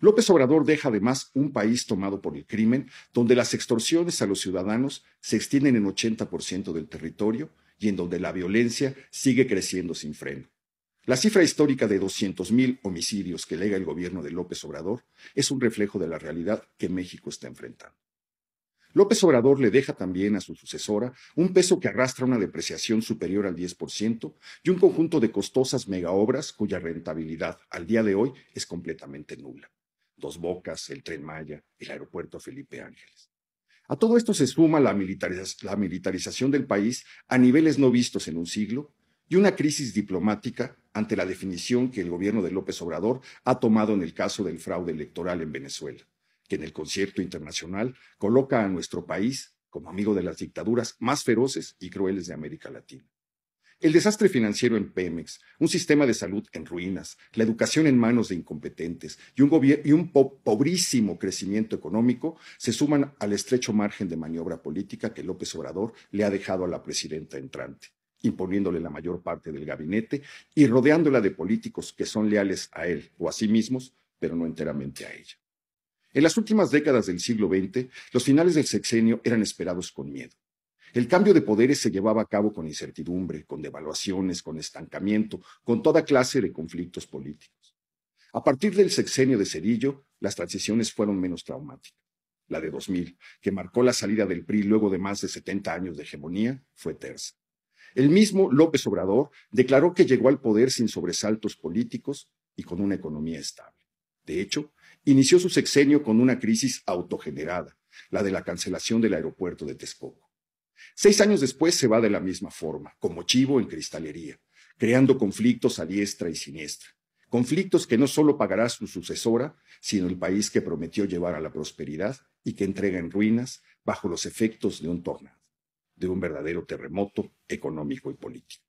López Obrador deja además un país tomado por el crimen, donde las extorsiones a los ciudadanos se extienden en 80% del territorio y en donde la violencia sigue creciendo sin freno. La cifra histórica de 200.000 homicidios que lega el gobierno de López Obrador es un reflejo de la realidad que México está enfrentando. López Obrador le deja también a su sucesora un peso que arrastra una depreciación superior al 10% y un conjunto de costosas megaobras cuya rentabilidad al día de hoy es completamente nula. Dos Bocas, el Tren Maya, el Aeropuerto Felipe Ángeles. A todo esto se suma la, militarización del país a niveles no vistos en un siglo y una crisis diplomática ante la definición que el gobierno de López Obrador ha tomado en el caso del fraude electoral en Venezuela, que en el concierto internacional coloca a nuestro país como amigo de las dictaduras más feroces y crueles de América Latina. El desastre financiero en Pemex, un sistema de salud en ruinas, la educación en manos de incompetentes y un, pobrísimo crecimiento económico se suman al estrecho margen de maniobra política que López Obrador le ha dejado a la presidenta entrante imponiéndole la mayor parte del gabinete y rodeándola de políticos que son leales a él o a sí mismos, pero no enteramente a ella. En las últimas décadas del siglo XX, los finales del sexenio eran esperados con miedo. El cambio de poderes se llevaba a cabo con incertidumbre, con devaluaciones, con estancamiento, con toda clase de conflictos políticos. A partir del sexenio de Cerillo, las transiciones fueron menos traumáticas. La de 2000, que marcó la salida del PRI luego de más de 70 años de hegemonía, fue tersa. El mismo López Obrador declaró que llegó al poder sin sobresaltos políticos y con una economía estable. De hecho, inició su sexenio con una crisis autogenerada, la de la cancelación del aeropuerto de Texcoco. Seis años después se va de la misma forma, como chivo en cristalería, creando conflictos a diestra y siniestra. Conflictos que no solo pagará su sucesora, sino el país que prometió llevar a la prosperidad y que entrega en ruinas bajo los efectos de un tornado, de un verdadero terremoto económico y político.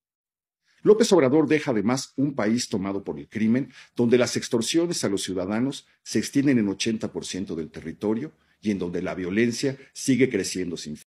López Obrador deja además un país tomado por el crimen, donde las extorsiones a los ciudadanos se extienden en 80% del territorio y en donde la violencia sigue creciendo sin